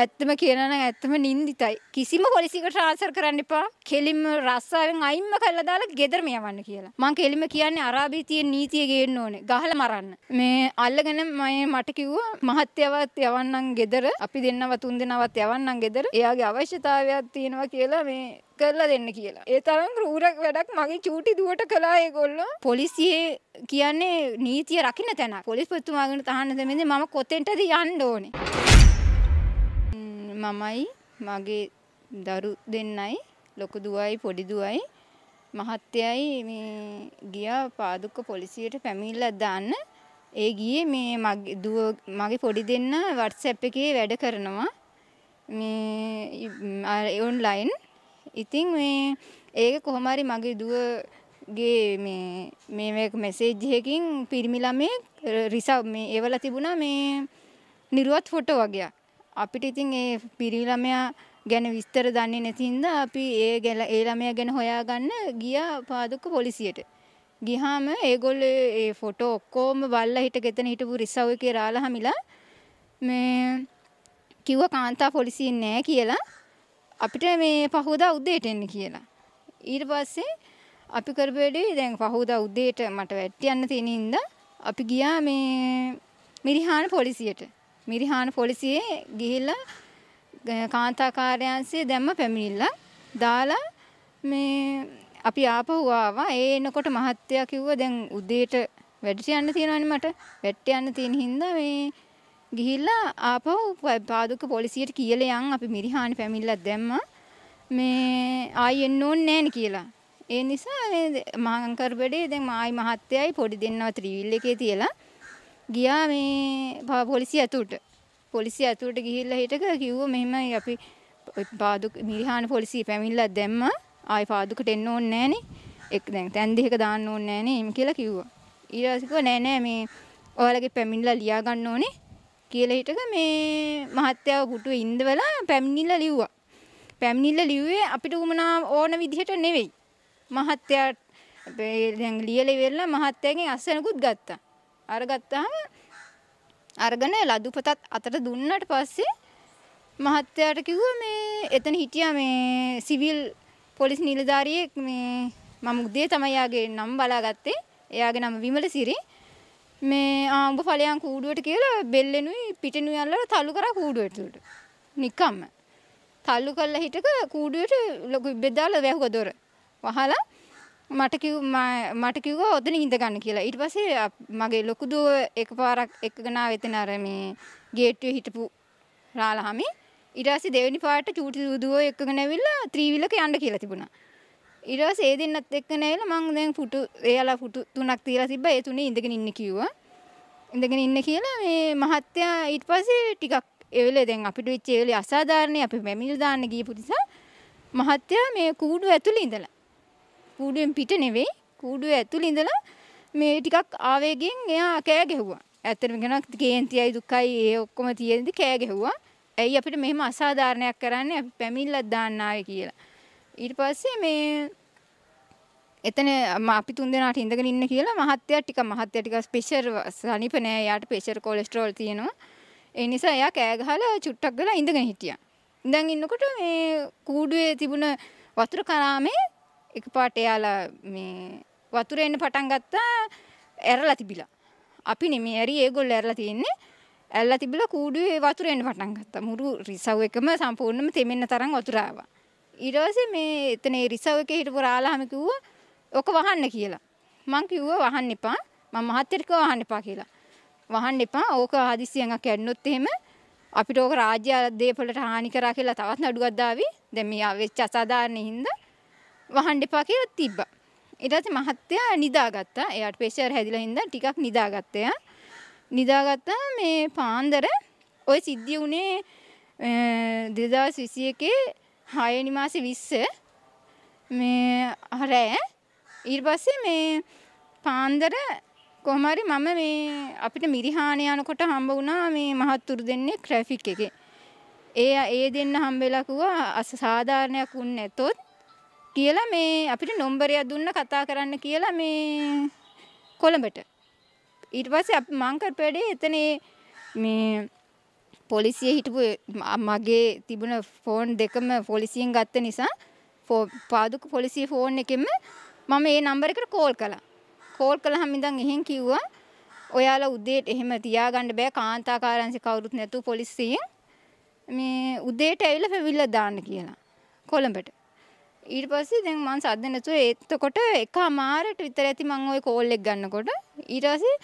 ඇත්තම කියනන ඇත්තම නින්දිතයි. කිසිම පොලිසික ට්‍රාන්සර් කරන්න එපා කෙලිම රස්සාාවෙන් අයිම්ම කල්ලා දාලා ගෙදරම යවන්න කියලා. මං කෙලිම කියන්නේ අරාභීතිය නීතිය ගේන්න ඕනේ ගහල මරන්න. මේ අල්ලගෙන මය මට කිව්ව මහත්්‍යවත් යවන්නම් ගෙදර අපි දෙන්නව තුන් දෙනවත් යවන්නම් ගෙදර එයාගේ අවශ්‍යතාවයක් තියෙනවා කියලා මේ කරලා දෙන්න කියලා. ඒ තරම් රූරක් වැඩක් මගේ චූටි දුවට කළා ඒගොල්ලෝ. පොලිසියේ කියන්නේ නීතිය රකින්න තැන. පොලිස්පතිතුමාගෙන තහන්න දෙමෙන්නේ මම කොතෙන්ටද යන්න ඕනේ. මමයි මගේ දරු දෙන්නයි ලොකු දුවයි පොඩි දුවයි මහත්තයයි මේ ගියා පාදුක්ක පොලිසියට පැමිණිල්ලක් දාන්න. ඒ ගියේ මේ මගේ දුව මගේ පොඩි දෙන්න WhatsApp එකේ වැඩ කරනවා. මේ ඔන්ලයින්. ඉතින් මේ ඒක කොහොම හරි මගේ දුවගේ මේ මේ මෙසේජ් එකකින් පිරිමි ළමේ රිසව් මේ ඒවල තිබුණා මේ නිරුවත් ෆොටෝ වගේ. අපිට ඉතින් ඒ පිරිළමයා ගැන විස්තර දන්නේ නැතින්ද අපි ඒ ගැල ඒ ළමයා ගැන හොයාගන්න ගියා පාදුක පොලිසියට. ගිහාම ඒගොල්ලෝ ඒ ෆොටෝ ඔක්කොම බල්ලා හිට ගෙතන හිටපු රිසව් එකේ රාලහමිලා මේ කිව්වා කාන්තා පොලිසියෙන් නෑ කියලා අපිට මේ පහෝදා උදේට එන්න කියලා. ඊට පස්සේ අපි කරපු වැඩේ දැන් පහෝදා උදේට මට වැට්ටි යන්න තියෙන හින්දා අපි ගියා මේ මිරිහාන පොලිසියට. මිරිහාන පොලිසියේ ගිහිල්ලා කාන්තා කාර්යාංශයේ දැම්ම පැමිණිල්ලක් දාලා මේ අපි ආපහු ආවා ඒ එනකොට මහත්තයා කිව්වා දැන් උදේට වැඩට යන්න තියෙනවනේ මට වැඩට යන්න තියෙන හින්දා මේ ගිහිල්ලා ආපහු පාදුක පොලිසියට කියලා යන් අපි මිරිහානි පැමිණිල්ලක් දැම්මා මේ ආයි එන්න ඕනේ නැහැ කියලා ඒ නිසා මහංකර බඩේ දැන් මායි මහත්තයයි පොඩි දෙන්නව ත්‍රිවිල් එකේ තියලා ගියා මේ පොලිසි ඇතුට පොලිසි ඇතුට ගිහිල්ල හිටක කිව්ව මෙම අපි පාදු මිරිහාන පොලිසි පැමිල්ල දැම්ම ආය පාදුකට එන්න ඕන්න නෑනෙ එක් දැන් තැන්දික දාන්න ඕන්න නෑන එම කියලා කිව්වා ඊරසිකව නෑනෑ මේ ඔයාලගේ පැමිල්ල ලියාගන්න ඕනේ කියල හිටක මේ මහත්‍යාව ගුටු ඉන්දවලා පැමිණිල්ල ලිව්වා පැමිණිල්ල ලිව්වේ අපිට උමනා ඕන විදිහට නෙවෙයි මහත්තයාට ලියල වෙල්ලා මහත්තයගෙන් අස්සනකුත් ගත්තා අරගත්තාම අරගෙන ලදුපතත් අතට දුන්නට පස්සේ මහත්තයාට කිව්ව මේ එතන හිටිය මේ සිවිල් පොලිස් නිලධාරියෙක් මේ මමුක්දේ තමයියාගේ නම් බලාගත්තේ එයාගේ නම විමල සිරි මේ ආඹ පලයන් කූඩුවට කියලා බෙල්ලෙනුයි පිටනු අල්ලට තල්ලු කර කූඩුවටට නිකම්ම තල්ලු කල්ල හිටක කූඩුවට ලොකු බෙදාල වැැහුක දොර වහලා මට කිව් මට කිව්ව ඔතන ඉඳගන්න කියලා ඊට පස්සේ මගේ ලොකු දුව එකපාරක් එකගනාව එතන අර මේ ගේට්ටුවේ හිටපු රාලහාමි ඊට පස්සේ දෙවෙනි පාට චූටි දුව එකගෙන ඇවිල්ලා ත්‍රිවිලක යන්න කියලා තිබුණා ඊට පස්සේ ඒ දෙන්නත් එක්ක නැවිලා මම දැන් පුටු එයාලා පුටු තුනක් තියලා තිබ්බා ඒ තුනේ ඉඳගෙන ඉන්න කිව්වා ඉඳගෙන ඉන්න කියලා මේ මහත්තයා ඊට පස්සේ ටිකක් ඒ වෙලේ දැන් අපිට වෙච්ච ඒ වෙලේ අසාධාරණේ අපි මෙමිල් දාන්න ගියපු නිසා මහත්තයා මේ කූඩු ඇතුලේ ඉඳලා කූඩුවෙන් පිට නෙවෙයි කූඩුව ඇතුළ ඉඳලා මේ ටිකක් ආවේගෙන් එයා කෑ ගැහුවා. ඇත්තටම කියනවා කේන්තියයි දුකයි ඒ ඔක්කොම තියෙද්දි කෑ ගැහුවා. ඇයි අපිට මෙහෙම අසාධාරණයක් කරන්නේ අපි පැමිණිල්ලක් දාන්න ආවේ කියලා. ඊට පස්සේ මේ එතන අපි තුන් දෙනාට ඉඳගෙන ඉන්න කියලා මහත්තයා ටික මහත්තයා ටික ස්පෙෂර් සනීප නෑ. එයාට ප්‍රෙෂර් කොලෙස්ටරෝල් තියෙනවා. ඒ නිසා එයා කෑ ගහලා චුට්ටක් ගලා ඉඳගෙන හිටියා. ඉඳන් ඉන්නකොට මේ කූඩුවේ තිබුණ වතුර කරාමේ එකපාට එයාලා මේ වතුර එන්න පටන් ගත්තා ඇරලා තිබිලා. අපි නෙමෙයි ඇරි ඒගොල්ලෝ ඇරලා තින්නේ. ඇරලා තිබිලා කූඩුවේ වතුර එන්න පටන් ගත්තා. මුරු රිසව් එකම සම්පූර්ණයෙන්ම තෙමෙන්න තරම් වතුර ආවා. ඊට පස්සේ මේ එතන ඒ රිසව් එකේ හිටපු රාලහම කිව්වා ඔක වහන්න කියලා. මං කිව්වා වහන්න එපා. මම මහත්තයට කිව්වා වහන්න එපා කියලා. වහන්න එපා. ඕක හදිසියෙන් අක ඇන්නොත් එහෙම අපිට ඕක රාජ්‍ය දේපලට හානි කරා කියලා තවත් නඩුවක් දාවි. දැන් මේ වෙච්ච අසාධාරණෙ හින්දා වහන්න එපා කියලා තිබ්බා. ඊට පස්සේ මහත්තයා නිදාගත්තා. එයාට ප්‍රෙෂර් හැදිලා හින්දා ටිකක් නිදාගත්තා එයා. නිදාගත්තා මේ පාන්දර ওই සිද්ධිය උනේ 2021 6 වෙනි මාසේ 20 මේ හරෑ ඊට පස්සේ මේ පාන්දර කොහොම හරි මම මේ අපිට මිරිහාන යනකොට හම්බ වුණා මේ මහත්තුරු දෙන්නේ ට්‍රැෆික් එකේ. ඒ ඒ දෙන්න හම්බෙලා කිව්වා අසාධාරණයක් වුණ නැතොත් කියලා මේ අපිට නොම්බරයක් දුන්න කතා කරන්න කියලා මේ කොළඹට. ඊට පස්සේ අපි මං කරපඩේ එතන මේ පොලිසිය හිටපු මගේ තිබුණ ෆෝන් දෙකම පොලිසියෙන් ගත්ත නිසා පාදුක පොලිසිය ෆෝන් එකෙම මම ඒ නම්බර එකට කෝල් කළා. කෝල් කළාම ඉඳන් එහෙන් කිව්වා ඔයාලා උදේට එහෙම තියාගන්න බෑ කාන්තාකාරන්සි කවුරුත් නැතුව පොලිසියෙන් මේ උදේට ඇවිල්ලා පැවිල්ලා දාන්න කියලා. කොළඹට. ඊට පස්සේ දැන් මං සද්ද නැතුව එතකොට එකමාරට විතර ඇති මං ওই කෝල් එක ගන්නකොට ඊට පස්සේ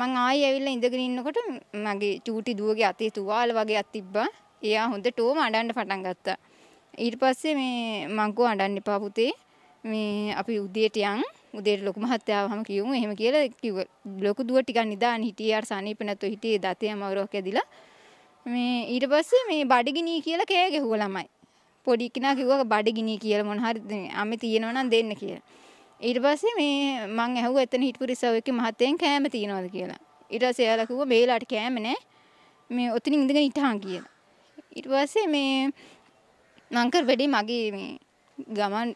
මං ආයෙ ඇවිල්ලා ඉඳගෙන ඉන්නකොට මගේ චූටි දුවගේ අතේ තුවාල වගේ අත් තිබ්බා. එයා හොඳටම අඬන්න පටන් ගත්තා. ඊට පස්සේ මේ මං කෝ අඬන්න එපා පුතේ. මේ අපි උදේට යන් උදේට ලොකු මහත්තයාව හම කියමු එහෙම කියලා කිව්ව. ලොකු දුව ටිකක් නිදාන හිටියේ අර සනීප නැතුව හිටියේ දතේ අමවරක් ඇදිලා. මේ ඊට පස්සේ මේ බඩගිනී කියලා කෑ ගැහුවා ළමයි. පොඩික්නා කිව්ව බඩ ගිනි කියල මොනහරි අම තියෙනවනම් දෙන්න කියලා. ඊට පස්සේ මේ මං ඇහුව එතන හිටපු රිසව්ක මහත්තයෙන් කෑම තියෙනවද කියලා. ඊට සයාලකුව බේලාට කෑම නෑ මේ ඔතන ඉඳගෙන ඉටහන් කියලා. ඊට පස්සේ මේ මංකර වැඩි මගේ මේ ගමන්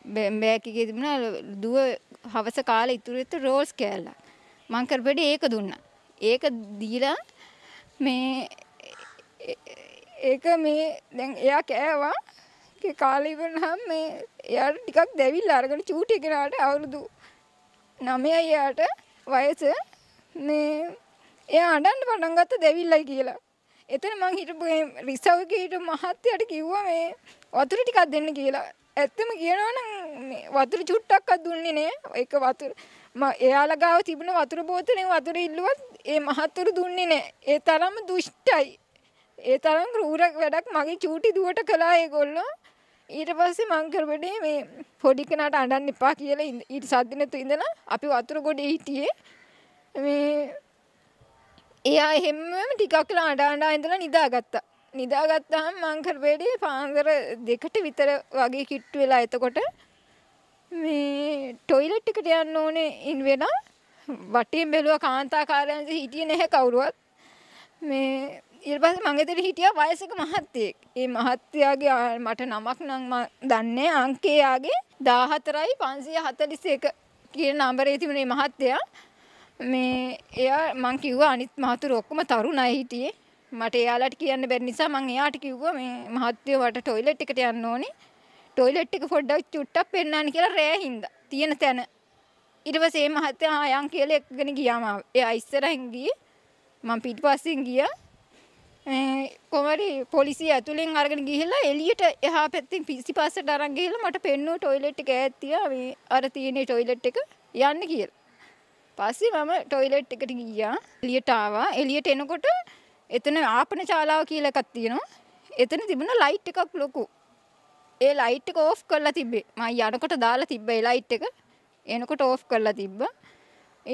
බෑකිගේ තිබුණ දුව හවස කාල ඉතුරෙත්ත රෝල්ස් කෑල්ලා. මංකර වැඩි ඒක දුන්න. ඒක දීලා මේ ඒක මේ දැන් එයා කෑවා කාලේ ඉවරනහම මේ එයාට ටිකක් දැවිලා අරගෙන චූටි කෙනාට අවුරුදු 9යි එයාට වයස මේ එයා අඬන්න පටන් ගත්ත දැවිල්ලයි කියලා. එතන මං හිටපු රිසව්ගේ හිටපු මහත්තයාට කිව්වා මේ වතුර ටිකක් දෙන්න කියලා. ඇත්තම කියනවා නම් මේ වතුර චුට්ටක්වත් දුන්නේ නෑ. ඒක වතුර එයාලා ගාව තිබුණ වතුර බෝතලේ වතුර ඉල්ලුවත් ඒ මහත්තුරු දුන්නේ නෑ. ඒ තරම්ම දුෂ්ටයි. ඒ තරම් රූරක් වැඩක් මගේ චූටි දුවට කළා ඒගොල්ලෝ. ඊට පස්සේ මං කරපඩේ මේ පොඩි කෙනාට අඬන්න එපා කියලා ඊට සද්ද නැතු ඉඳලා අපි වතුර ගොඩේ හිටියේ මේ එයා එහෙම ටිකක් කියලා අඬ අඬා ඉඳලා නිදාගත්තා. නිදාගත්තාම මං කරපඩේ පාන්දර දෙකට විතර වගේ කිට්ටු වෙලා එතකොට මේ ටොයිලට් එකට යන්න ඕනේ ඉන් වෙලා වටේ බැලුවා කාන්තාකාරයන්ස හිටියේ නැහැ කවුරුවත්. මේ ඉල්පස මඟතර හිටිය වයසක මහත්තයෙක්. ඒ මහත්තයාගේ මට නමක් නංම දන්නේ අංකේයාගේ දාහතරයි පන්සිය හතලිසේක කියන නම්බරේ තිබුණේ මහත්තයා මේ එයා මං කිව්වා අනිත් මහතුරු ඔක්කොම තරුණයි හිටියේ. මට එයාලට කියන්න බැරි නිසා මං එයාට කිව්වා මේ මහත්තයෝ වට ටොයිලට් එකට යන්න ඕනේ. ටොයිලට් එක පොඩ්ඩක් චුට්ටක් පෙන්නන්න කියලා රෑ හින්දා. තියෙන තැන. ඊට පස්සේ මේ මහත්තයා ආයන් කියලා එක්කගෙන ගියාම එයා ඉස්සරහින් ගියේ. මං පිටිපස්සෙන් ගියා. කොමරි පොලිසිය ඇතුලෙන් අරගෙන ගිහිල්ලා එළියට එහා පැත්තෙන් පිසිපස්සට අරන් ගිහිල්ලා මට පෙන්නුව ටොයිලට් එක ඈත් තියා මේ අර තියෙන ටොයිලට් එක යන්න කියලා. පස්සේ මම ටොයිලට් එකට ගියා. එළියට ආවා. එළියට එනකොට එතන ආපන ශාලාව කියලා එකක් තියෙනවා. එතන තිබුණ ලයිට් එකක් ලොකු. ඒ ලයිට් එක ඕෆ් කරලා තිබ්බේ. මම යනකොට දාලා තිබ්බ ඒ ලයිට් එක. එනකොට ඕෆ් කරලා තිබ්බා.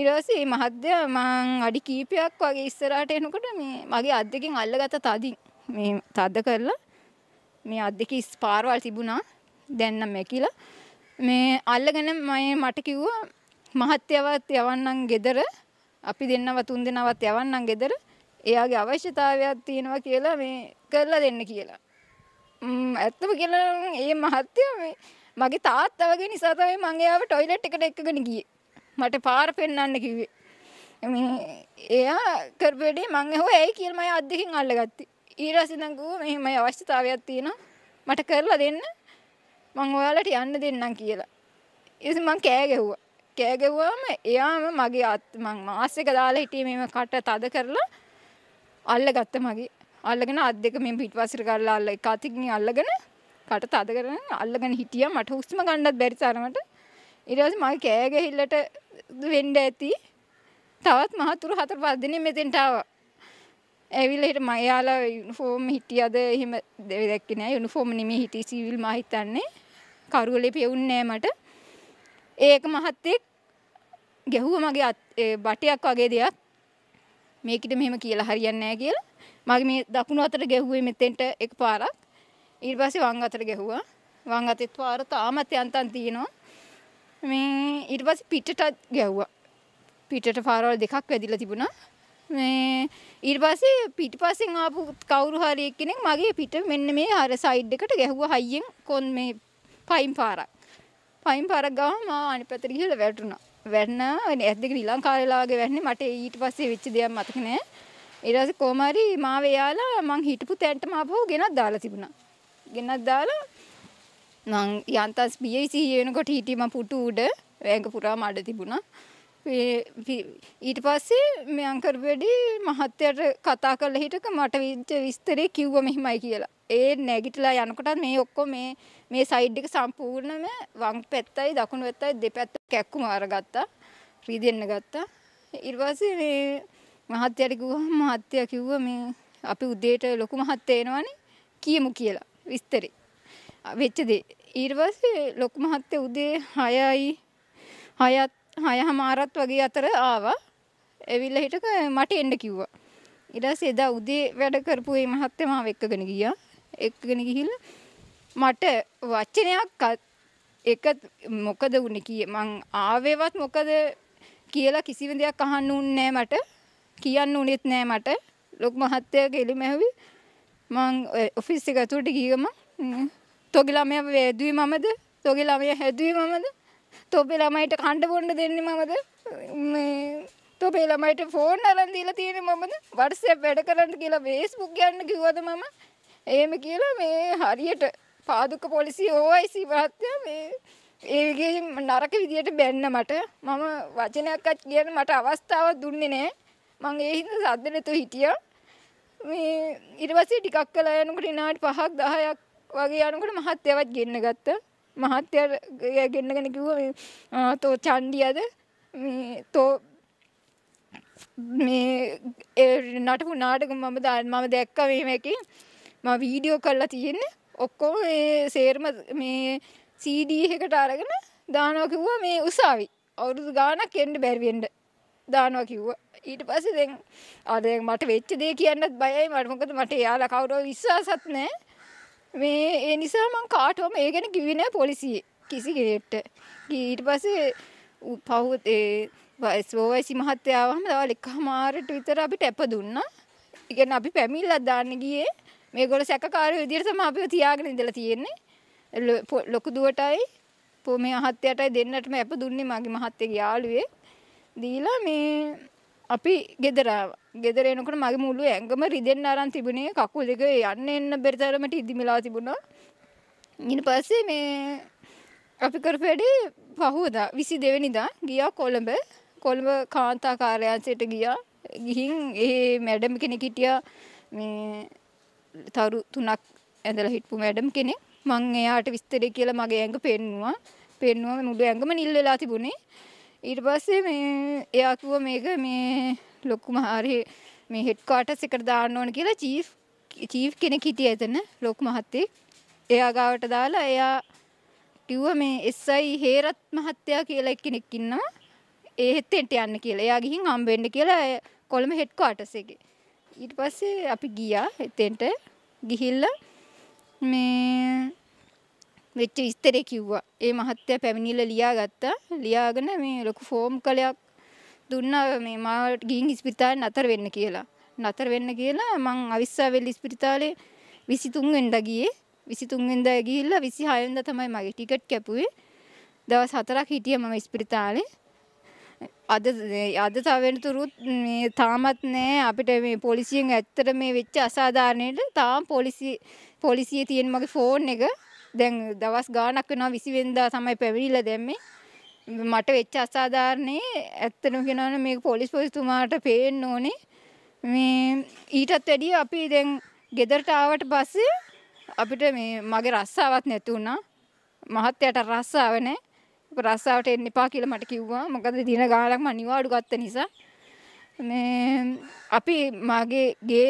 ඉරෝසි මහද්‍ය මං අඩි කීපයක් වගේ ඉස්සරට එනකොට මේ මගේ අදකින් අල්ල ගත තදින් මේ තද්ද කරලා මේ අදක ස්පාර්වල් තිබුණා දැන්නම් මැකිලා මේ අල්ලගෙන මය මට කිව්ව මහත්්‍යවත් යවන්නම් ගෙදර අපි දෙන්නව තුන් දෙනවත් යවන්නම් ගෙදර එයාගේ අවශ්‍යතාවයක් තියෙනවා කියලා මේ කරලා දෙන්න කියලා. ඇත්තම කියලා ඒ මහත්තය මේ මගේ තාත්තවගේ නිසා තමයි මං එයාව ටොයිලට් එකට එක්කගෙන ගියේ. මට පාර පෙන්වන්න කිව්වේ. මේ එයා කරපු වැඩේ මං ඇහුවා ඇයි කියලා මම අද්දකින් අල්ලගත්තී. ඊට පස්සේ නම් ගෝ මෙහෙමයි අවශ්‍යතාවයක් තියෙනවා. මට කරලා දෙන්න. මං ඔයාලට යන්න දෙන්නම් කියලා. ඊට මං කෑ ගැහුවා. කෑ ගැහුවාම එයාම මගේ අත් මං මාස් එක දාලා හිටියේ මේව කට තද කරලා අල්ලගත්ත මගේ. අල්ලගෙන අත් දෙක මෙන් පිටපස්සට ගල්ලා අල්ල එක අතකින් අල්ලගෙන කට තද කරගෙන අල්ලගෙන හිටියා මට හුස්ම ගන්නත් බැරි තරමට. ඊට පස්සේ මගේ කෑ ගැහිල්ලට වෙන්ඩ ඇති තවත් මහතුරු හතර පස්දින මෙතෙන්ටාව ඇවිලට මයාලා යුනිෆෝර්ම් හිටිය අද එහෙම දෙවදක්කෙන යුනිෆෝර්ම් නෙමේ හිටි සිවිල් මහිතන්නේ කරුවලෙ පෙවුන්නෑ මට ඒක මහත්තෙක් ගැහුව මගේ බටයක් වගේ දෙයක් මේකට මෙහෙම කියලා හරියන්නෑ කියල මගේ මේ දකුණු අතර ගැහුවේ මෙතෙන්ට එක පාරක් ඊට පස්සේ වංග අතර ගැහුවා වංග අතෙත් පාර තාමත් යන්තන් තියෙනවා මේ ඊට පස්සේ පිටටත් ගැව්වා පිටට පාරවල් දෙකක් වැදිලා තිබුණා මේ ඊට පස්සේ පිටිපස්සෙන් ආපු කවුරු හරි එක්කෙනෙක් මගේ පිට මෙන්න මේ අර සයිඩ් එකට ගැහුවා හයියෙන් කොන් මේ පයින් පාරක් පයින් පාරක් ගාම මම අනිත් පැත්තට ගිහලා වැටුණා වැටුණා ඇස් දෙක නිලං කාලේලා වගේ වැටුනේ මට ඊට පස්සේ වෙච්ච දේක් මතක නෑ ඊට පස්සේ කොහම හරි මාව එයාලා මං හිටපු තැනට මාපහුව ගෙනත් දාලා තිබුණා ගෙනත් දාලා නං යන්තස් බියසි යනකොට හිටීම පුටු උඩ වැෑග පුරා මඩ තිබුණා ඊට පස්සේ මෙයංකර වැඩි මහත්තයට කතා කල හිටක මට විච්ච විස්තරේ කිව්ව මෙහිමයි කියලා ඒ නැගිටලා යනකොටත් මේ ඔක්කො මේ මේ සයිඩ්ඩික සම්පූර්ණම වං පැත්තයි දකුණු වෙත්තයි දෙපැත්ත කැක්කු මාරගත්තා රී දෙන්න ගත්තා ඉර්වාස මේ මහත්තයට ගුවහ මහත්තය කිව්ව මේ අපි උදේට ලොකු මහත්තේනවානේ කියමු කියලා විස්තරේ වෙච්චදේ. ඊර්වස්සේ ලොකු මහත්තේ උදේ හයයි හයත් හය හමාරත් වගේ අතර ආවා ඇවිල්ල හිටක මට එන්ඩ කිව්වා. ඉඩස් එදා උදේ වැඩ කරපු ඒ මහත්තේ මාව එක්කගෙන ගියා එක්කගෙන ගිහිල්ල මට වච්චනයක්ත් එක මොකද වුණ කිය මං ආවේවත් මොකද කියලා කිසිව දෙයක් අහන්න උන්නෑ මට කියන්න උනෙත් නෑ මට ලොක් මහත්තය කෙලි මැහවි මං ඔෆිස් එකතුට ගීගම තොගේ ළමය වේදුවි මමද තොගේ ළමය හැදුවි මමද තොබේ ළමයිට කණ්ඩ බොන්න දෙන්නේ මමද තොබේ ළමයිට ෆෝන් අරන් දීලා තියෙන්නේ මමද WhatsApp වැඩ කරන්න කියලා Facebook යන්න කිව්වද මම එහෙම කියලා මේ හරියට පාදුක පොලිසිය OIC මහත්තයා මේ ඒගේ නරක විදියට බැන්න මට මම වචනයක්වත් කියන මට අවස්ථාවක් දුන්නේ නෑ මං ඒ හින්දා සද්ද නැතුව හිටියා මේ ඊට පස්සේ ටිකක් කළා යනකොට විනාඩි 5ක් 10ක් වගේ යනකට මහත්තයවත් ගෙන්න්න ගත්ත මහත්තය ගෙන්න්නගෙන කිව්ව තෝ චන්්ඩියද තෝ මේ නටපු නාටක මම දාන් මම දැක්කවීමකින් ම වීඩියෝ කල්ලා තියෙන ඔක්කෝ සේර්ම මේ සීඩීහකට අරගෙන දානෝ කිව්ව මේ උසාවි අවුරුදු ගානක් කෙන්ඩ බැරිවෙන්ඩ දානවා කිව්ව ඊට පස්සේ දැන් අදෙන් මට වෙච්ච දේ කියන්නත් බයයි මට මොකද මට යාලා කවුරුව විශ්වාසත් නැහැ මේ ඒ නිසා මං කාටෝම ඒ ගැන කිවි නෑ පොලිසිය කිසි ගේට්ට. ඊට පස්සේ පහුත් ඒ ස්වෝවයිසි මහත්තයාවම දවල් එක හමාරට විතර අපිට ඇප දුන්නා. ඉගෙන අපි පැමිල්ලක් දාන්න ගියේ මේගොල්ල සැකකාරයෝ විදිහට තමයි අපිව තියාගෙන ඉඳලා තියෙන්නේ. ලොකු දුවටයි මේ මහත්තයාටයි දෙන්නටම ඇප දුන්නේ මගේ මහත්තයාගේ යාළුවේ. දීලා මේ අපි ගෙදරාව ගෙදර එනකට මගේ මුළු ඇඟම රිදෙන් අරන් තිබුණේ කකුල් දෙක යන්න එන්න බෙරිතරමට ඉදිමිලා තිබුණා ඉන් පස්සේ මේ අපි කරපු වැඩි පහුවදා විසි දෙවනිදා ගියා කොළඹ කොළඹ කාන්තා කාර්යාන්සයට ගියා ගිහින් ඒ මැඩම් කෙනෙක් හිටියා මේ තරු තුනක් ඇඳලා හිටපු මැඩම් කෙනෙක් මං එයාට විස්තරේ කියලා මගේ ඇඟ පෙන්නවා පෙන්නුවම මුළු ඇඟම නිල් වෙලා තිබුණේ ඊට පස්සේ මේ එයා කිව්වා මේක මේ ලොකුම හරි මේ හෙඩ් ක්වාටර්ස් එකට දාන්න ඕන කියලා චීෆ් චීෆ් කෙනෙක් හිටියේ එතන ලොකු මහත්තයෙක්. එයා ගාවට දාලා එයා කිව්වා මේ SI හේරත් මහත්තයා කියලා එක්කෙනෙක් ඉන්නවා. ඒ හෙත්තෙන්ට යන්න කියලා. එයා ගිහින් හම්බෙන්න කියලා කොළඹ හෙඩ් ක්වාටර්ස් එකේ. ඊට පස්සේ අපි ගියා හෙත්තෙන්ට ගිහිල්ලා මේ වෙච්ච විස්තරය කිව්වා. ඒ මහත්තයා පැමිණිලා ලියාගත්තා. ලියාගෙන මේ ලොකු ෆෝම් කලයක් දුන්නා මේ මාවට ගිහින් ඉස්පිරිතාලේ නතර වෙන්න කියලා. නතර වෙන්න කියලා මං අවිස්සාවෙල් ඉස්පිරිතාලේ 23 වෙනිදා ගියේ. 23 වෙනිදා ගිහිල්ලා 26 වෙනිදා තමයි මගේ ටිකට් කැපුවේ. දවස් 4ක් හිටියා මම ඉස්පිරිතාලේ. අද අද තවෙනතුරුත් මේ තාමත් නෑ අපිට මේ පොලිසියෙන් ඇත්තට මේ වෙච්ච අසාධාරණයට තාම පොලිසිය පොලිසියේ තියෙන මගේ ෆෝන් එක දැන් දවස් ගානක් වෙනවා විසිවෙන්දා සමයි පැවිල්ල දැම්මේ මට වෙච්ච අසාධාරණය ඇත්තන කෙනන මේ පොලිස් පොස්තුමාට පේෙන් ඕනේ මේ ඊටත් වැඩිය අපි දැන් ගෙදරටාවට පස්සේ අපිට මේ මගේ රස්සාවත් නැතුුණා මහත්තයට රස්සාාවනෑ රස්සාාවට එන්න එපා කියල මට කිව්වා මොකද දින ගාලක් මනිවාඩු ගත්ත නිසා මේ අපි මගේ ගේ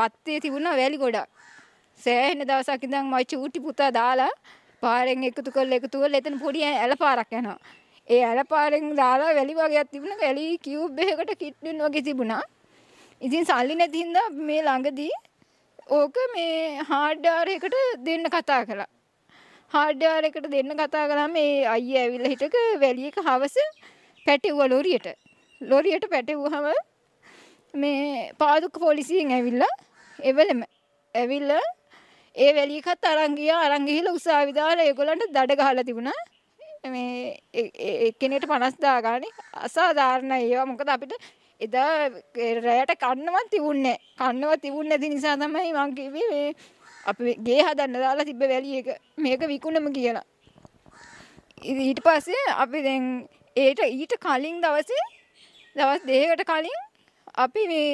වත්තේ තිබුණා වැලි ගොඩක් සෑහෙන දවසක් ඉඳන් මම චූටි පුතා දාලා පාරෙන් එකතු කරලා එකතු කරලා එතන පොඩි ඇලපාරක් යනවා. ඒ ඇලපාරෙන් දාලා වැලි වගේක් තිබුණා. වැලි කියුබ් එකකට කිට්ටුන් වගේ තිබුණා. ඉතින් සල්ලි නැති හින්දා මේ ළඟදී ඕක මේ හાર્ඩ්වෙයාර් එකට දෙන්න කතා කළා. හාඩ්ඩාර එකට දෙන්න කතා කළා මේ අයියා ඇවිල්ලා හිටක වැලිය එක හවස පැටවුවා ලොරියට. ලොරියට පැටවුවහම මේ පාදුක පොලිසියෙන් ඇවිල්ලා එවලම ඇවිල්ලා ඒ වැලිකත් අරන් ගියා අරන් ගිහිල්ලා උසාවි දාලා ඒගොල්ලන්ට දඩ ගහලා තිබුණා. මේ එක්කෙනෙට 50000 ගානේ අසාධාරණයි ඒවා මොකද අපිට එදා රැයට කන්නවත් තිබුණේ කන්නවත් තිබුණේ නැති නිසා තමයි මම කිව්වේ මේ අපි ගේ හදන්න දාලා තිබ්බ වැලිය එක මේක විකුණමු කියලා. ඊට පස්සේ අපි දැන් ඒට ඊට කලින් දවසේ දවස් දෙකකට කලින් අපි මේ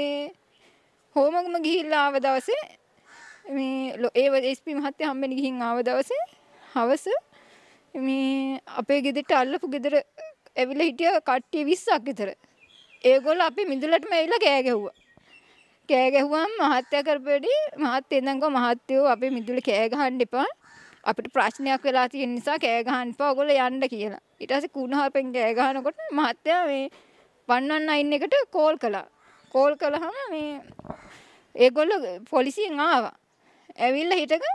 හෝමගම ගිහිල්ලා ආව දවසේ මේ ලො ඒව ස්පි මහත්තය හම්බෙන ගිහින් ආව දවස හවස මේ අපේ ගෙදෙට අල්ලපු ගෙදර ඇවිල හිටිය කට්ටිය විස්සක් විතර ඒගොල් අපි මිදුලටම ඇවිල කෑගැහ්වා කෑගැහුවම් මහත්‍ය කරපඩි මහත් එදංග මහත්තයෝ අපි මිදුල කෑගහන්ඩ එපා අපිට ප්‍රශ්නයක් වෙලා තියෙන නිසා කෑගහන් පා ගොල යන්න කියලා ඉටස කුණහපෙන් කෑගහනකොට මහත්තයා මේ වන්නන්න අයින්න එකට කෝල් කලා කෝල් කළහම මේ ඒගොල්ල පොලිසියෙන් ආවා ඇවිල්ල හිටක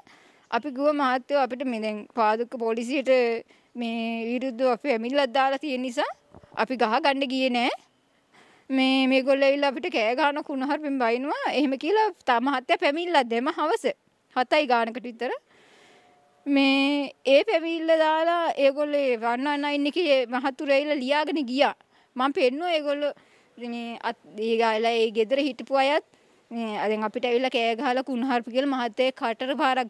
අපි ගුව මහත්තයෝ අපිට මෙදැන් පාදුක පොලිසියට මේ විරුද්ධ අප ඇමිල්ලත් දාලා තියෙන නිසා අපි ගහ ගණ්ඩ ගිය නෑ මේ මේ ගොල්ල ඉල්ල අපිට කෑගාන කුණහර පෙන් බයිනවා එහෙම කියලා තමහත්ය පැමිල්ලත් දෙම හවස හතයි ගානකට විතර මේ ඒ පැමිල්ල දාලා ඒගොල්ලේ වන්න අන්න ඉන්නක මහතුරැයිල ලියාගෙන ගියා මං පෙන්නවා ඒගොල්ල අත් ඒගාලා ඒ ගෙදර හිටපු අයත් අදෙන් අපිට ඇවිල්ලා කෑ ගහලා කුණහරුපු කියලා මහත්තයෙක් කටර පාරක්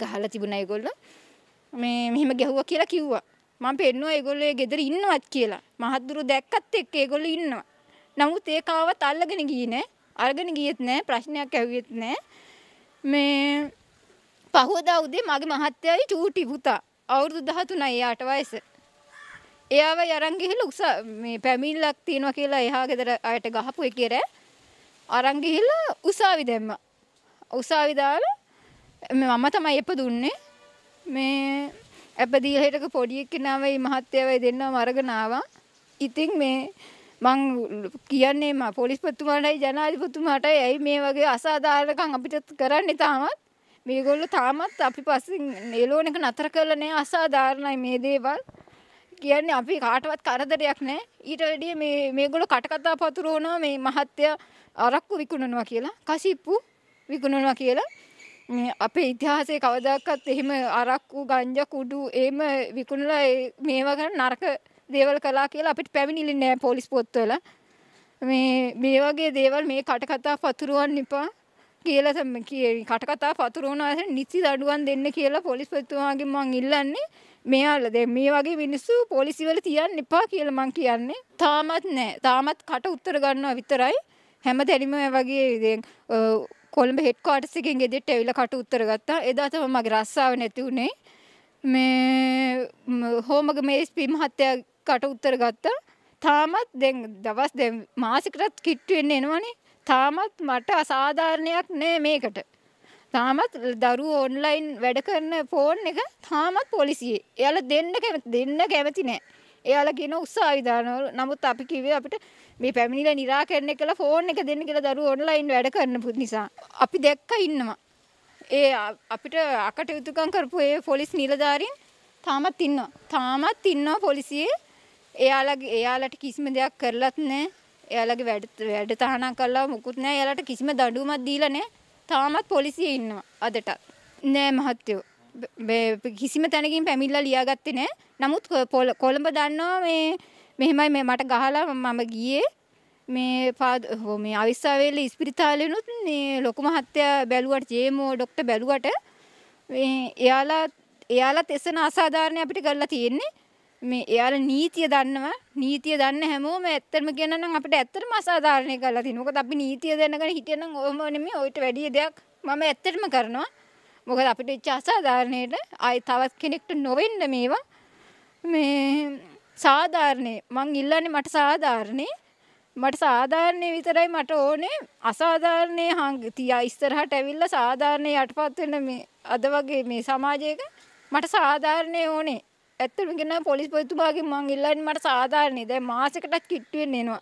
ගහලා තිබුණා ඒගොල්ලෝ මේ මෙහෙම ගැහුවා කියලා කිව්වා මම පෙන්නුවා ඒගොල්ලෝ ගෙදර ඉන්නවත් කියලා මහත්දුරු දැක්කත් එක්ක ඒගොල්ලෝ ඉන්නවා නමුත් ඒ කාවත් අල්ලගෙන ගියේ නෑ අරගෙන ගියෙත් නෑ ප්‍රශ්නයක් ඇහුවෙත් නෑ මේ පහුවදා උදේ මගේ මහත්තයයි චූටි පුතා අවුරුදු 13යි එයාට වයස එයාව අරන් ගිහිල්ලා උස මේ පැමිණිල්ලක් තියෙනවා කියලා එහා ගෙදර අයට ගහපු එකේ රෑ අරන් ගිහිල්ලා උසාවි දැම්මා. උසාවි දාලා මම තමයි එප දුන්නේ. මේ අප දීලා හිටක පොඩි එක්කෙනාවයි මහත්තයවයි දෙන්නම අරගෙන ආවා. ඉතින් මේ මං කියන්නේ ම පොලිස්පතුමාටයි ජනාධිපතුමාටයි ඇයි මේ වගේ අසාධාරකම් අපිට කරන්න තාමත් මේගොල්ලු තාමත් අපි පස්සින් නෙලෝන එක නතර කරලා නෑ අසාධාරණයි මේ දේවල් කියන්නේ අපි කාටවත් කරදරයක් නෑ ඊට වැඩිය මේ මේගොල්ලෝ කටකතා පතුරවනවා මේ මහත්ය අරක්කු විකුණනවා කියලා කසිප්පු විකුණනවා කියලා අපේ ඉතිහාසේ කවදක්කත් එහෙම අරක්කු ගංජ කුඩු ඒම විකුණලා මේවා ගැන නරක දේවල් කලා කියලා අපිට පැමිණිලි නෑ පොලිස් පොත්වල මේ මේ වගේ දේවල් මේ කටකතා පතුරුවන් නිපා කියලා තම කිය කටකතා පතුරුවනාස නිසි දඩුවන් දෙන්න කියලා පොලිස්පතුවාගේ මං ඉල්ලන්නේ මෙයාල දෙ මේ වගේ මිනිස්සු පොලිසිවල තියන්න එපා කියල මං කියන්නේ තාමත් නෑ තාමත් කට උත්තර ගන්නවා විතරයි හැම තැනිම වගේ කොළඹ හෙට් කාටසිකෙන් ගෙදෙට ඇවිල කට උත්තර ගත්තා එදාතම මගේ රස්සාාව නැති වුණේ මේ හෝමග මේස් පිම් හත්තයා කට උත්තර ගත්තා තාමත් දෙ දවස් දෙ මාසිකටත් කිට්ටුවෙන්න එනවනේ තාමත් මට අසාධාරණයක් නෑ මේකට තාමත් දරු ඔන්ලයින් වැඩ කරන ෆෝන් එක තාමත් පොලිසියේ එයාල දෙන්න කැමති දෙන්න කැමති නෑ එයාලා කියන උත්සාහය දානවා. නමුත් අපි කිව්වේ අපිට මේ පැමිණිලා निराකරණය කළා ෆෝන් එක දෙන්න කියලා දරුවෝ ඔන්ලයින් වැඩ කරන නිසා. අපි දැක්ක ඉන්නවා. ඒ අපිට අකටයුතුකම් කරපු ඒ පොලිස් නිලධාරීන් තාමත් ඉන්නවා. තාමත් ඉන්නවා පොලිසියේ. එයාලගේ එයාලට කිසිම දෙයක් කරලත් නැහැ. එයාලගේ වැඩ වැඩ තහනම් කළා මුකුත් නැහැ. එයාලට කිසිම දඬුවමක් දීලා නැහැ. තාමත් පොලිසියේ ඉන්නවා අදටත්. නෑ මහත්තයෝ. කිසිම තැනකින් පැමිල්ලා ලියාගත්තේ නෑ. නමුත් කොළඹ දන්නවා මේ මෙහෙමයි මේ මට ගහලා මම ගියේ මේ පාද මේ අවිස්සාවේල ඉස්පිරිතාලෙනුත් මේ ලොකු මහත්තයා බැලුවට ජේමෝ ඩොක්ටර් බැලුවට මේ එයාලා එයාලත් එසන අසාධාරණ අපිට කරලා තියෙන්නේ. මේ එයාල නීතිය දන්නවා නීතිය දන්න හැමෝම ඇත්තම කියනනම් අපිට ඇත්තටම අසාධාරණය කරලා තියෙනවා. මොකද අපි නීතිය දැනගෙන හිටියනම් ඕම නෙමෙයි ඔయిత වැඩි දෙයක් මම ඇත්තටම කරනවා. මොකද අපිට වෙච්ච අසාධාරණයට ආයි තවත් කෙනෙක්ට නොවෙන්න මේවා මේ සාධාරණේ මං ඉල්ලන්නේ මට සාධාරණේ මට සාධාරණය විතරයි මට ඕනේ අසාධාරණය හංග තියා ඉස්සරහට ඇවිල්ලා සාධාරණය යටපත් වෙන මේ අද වගේ මේ සමාජයක මට සාධාරණය ඕනේ. ඇත්තටම කියනවා පොලිස් පොලිස්තුමාගෙන් මං ඉල්ලන්නේ මට සාධාරණේ. දැන් මාසෙකටත් කිට්ටු වෙන්න එනවා.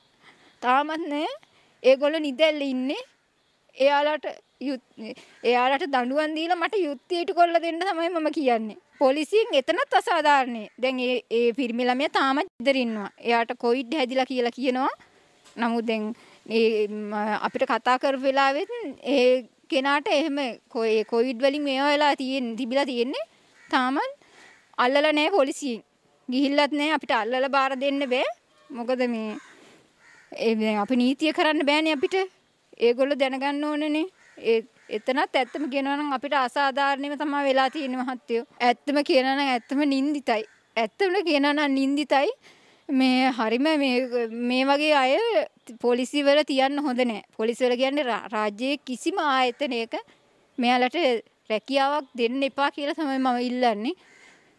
තාමත් නෑ. ඒගොල්ලෝ නිදැල්ල ඉන්නේ. එයාලට එයාලට දඩුවන් දීලා මට යුත්තයට කොල්ල දෙන්න තමයි මම කියන්නේ. පොලිසින් එතනත් අසාධාරණේ. දැන් ඒ ඒ පිරිමි ළමයා තාම ඉදරින්නවා. එයාට කොවිඩ් හැදිලා කියලා කියනවා. නමුත් දැන් අපිට කතා කරපු වෙලාවෙත් ඒ කෙනාට එහෙම කොයි කොවිඩ් වලින් මේවා වෙලා තියෙන තිබිලා තියෙන්නේ. තාම අල්ලලා නැහැ පොලිසියෙන්. ගිහිල්ලත් නැහැ අපිට අල්ලලා බාර දෙන්න බෑ. මොකද මේ ඒ අපි නීතිය කරන්න බෑනේ අපිට. ඒගොල්ල දැනගන්න ඕනනේ ඒ එතනත් ඇත්තම කියනවනම් අපිට අසාධාරණයම තමයි වෙලා තියෙන මහත්තයෝ. ඇත්තම කියනනම් ඇත්තම නින්දිතයි. ඇත්තම කියනනම් නින්දිතයි. මේ හරිම මේ වගේ අය පොලිසිවල තියන්න හොඳ නෑ. පොලිසිවල කියන්නේ රාජ්‍යයේ කිසිම ආයතනයක මෙයාලට රැකියාවක් දෙන්න එපා කියලා තමයි මම ඉල්ලන්නේ.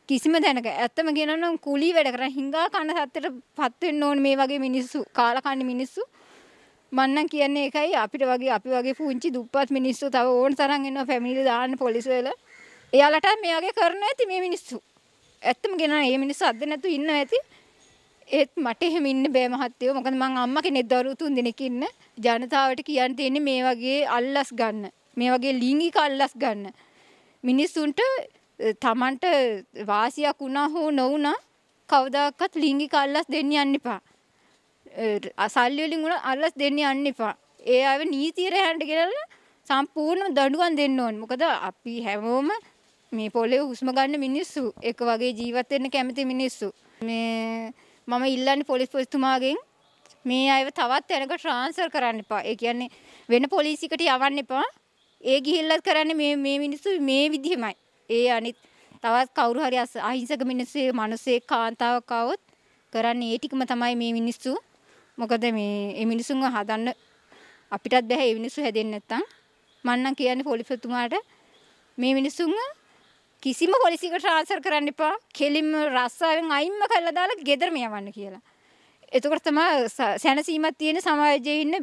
කිසිම දැනක ඇත්තම කියනනම් කුලී වැඩ කරන හිඟා කන සත්තට පත් වෙන්න ඕනේ මේ වගේ මිනිස්සු, කාලකන්ණි මිනිස්සු. මන්නම් කියන්නේ ඒකයි අපිට වගේ අපි වගේ පුංචි දුප්පත් මිනිස්සු තව ඕන තරම් එනවා ෆැමිලි දාන්න පොලිසිය වල. එයාලට මේ වගේ කරන්න ඇති මේ මිනිස්සු. ඇත්තම කියනවා මේ මිනිස්සු අද්ද නැතු ඉන්න ඇති. ඒත් මට එහෙම ඉන්න බෑ මහත්තයෝ. මොකද මං අම්මා කෙනෙක් දරුවෝ තුන් දෙනෙක් ඉන්න. ජනතාවට කියන්න තියෙන්නේ මේ වගේ අල්ලස් ගන්න. මේ වගේ ලිංගික අල්ලස් ගන්න. මිනිස්සුන්ට තමන්ට වාසියක් වුණා හෝ නොවුණා කවදාකවත් ලිංගික අල්ලස් දෙන්න යන්න එපා. අසල්ලිවලින් වුණ අල්ලස් දෙන්න යන්න එපා. ඒ අය නීතියට හැන්ට කරල සම්පූර්ණ දඩුවන් දෙන්න ඕන් මොකද අපි හැමෝම මේ පොලේ හුස්ම ගන්න මිනිස්සු එක වගේ ජීවත්වෙන්න කැමති මිනිස්සු. මේ මම ඉල්ලන්න පොලිස් පොස්තුමාගෙන් මේ අයව තවත් යැනක ට්‍රාන්සර් කරන්න එපා ඒ කියන්නේ වෙන පොලිසිකට යවන්න එපා ඒ ගිහිල්ලත් කරන්න මේ මිනිස්සු මේ විදිහමයි. ඒ අනිත් තවත් කවුරු හරි අහිංසක මිනිස්සේ මනුසේ කාන්තාවක් කවුත් කරන්න ඒ ටිකම තමයි මේ මිනිස්සු මොකද මේ මිනිසුන්ව හදන්න අපිටත් බැහැ ඒ මිනිස්සු හැදෙන්නේ නැත්තම් මන්නම් කියන්නේ පොලිස්තුමාට මේ මිනිසුන්ව කිසිම පොලිසියකට ට්‍රාන්ස්ෆර් කරන්න එපා. කෙලින්ම රස්සාවෙන් අයින්ම කරලා දාලා ගෙදරම යවන්න කියලා. එතකොට තමයි සැනසීමක් තියෙන සමාජයේ ඉන්න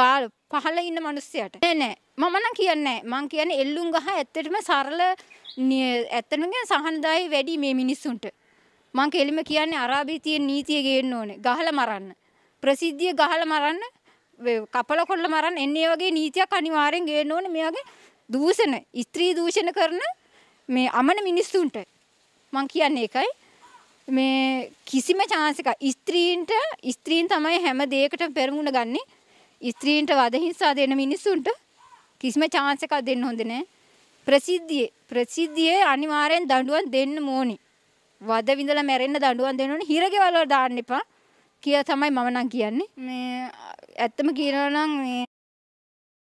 බාල පහල ඉන්න මිනිස්සයාට. නෑ නෑ මම නම් කියන්නේ මං කියන්නේ එල්ලුම් ගහ ඇත්තටම සරල ඇත්තටම කියන්නේ සහනදායි වැඩි මේ මිනිස්සුන්ට. මං කෙලිම කියන්නේ අරාබියේ තියෙන නීතිය ගේන්න ඕනේ. ගහලා මරන්න. ප්‍රසිද්ධිය ගහලා මරන්න කපල කොල්ල මරන්න එන්නේ වගේ නීතියක් අනිවාර්යෙන් ගේන්න ඕනේ මේ වගේ දූෂණ ස්ත්‍රී දූෂණ කරන මේ අමන මිනිස්සුන්ට මං කියන්නේ ඒකයි මේ කිසිම chance එක ස්ත්‍රීන්ට ස්ත්‍රීන් තමයි හැම දෙයකටම පෙරමුණ ගන්නෙ ස්ත්‍රීන්ට වද හිංසා දෙන මිනිස්සුන්ට කිසිම chance එකක් දෙන්න හොඳ නෑ ප්‍රසිද්ධියේ ප්‍රසිද්ධියේ අනිවාර්යෙන් දඬුවම් දෙන්න ඕනේ වද විඳලා මැරෙන්න දඬුවම් දෙන්න ඕනේ හිරගෙවල් වල දාන්න එපා කිය තමයි මම නම් කියන්නේ මේ ඇත්තම කියනනම් මේ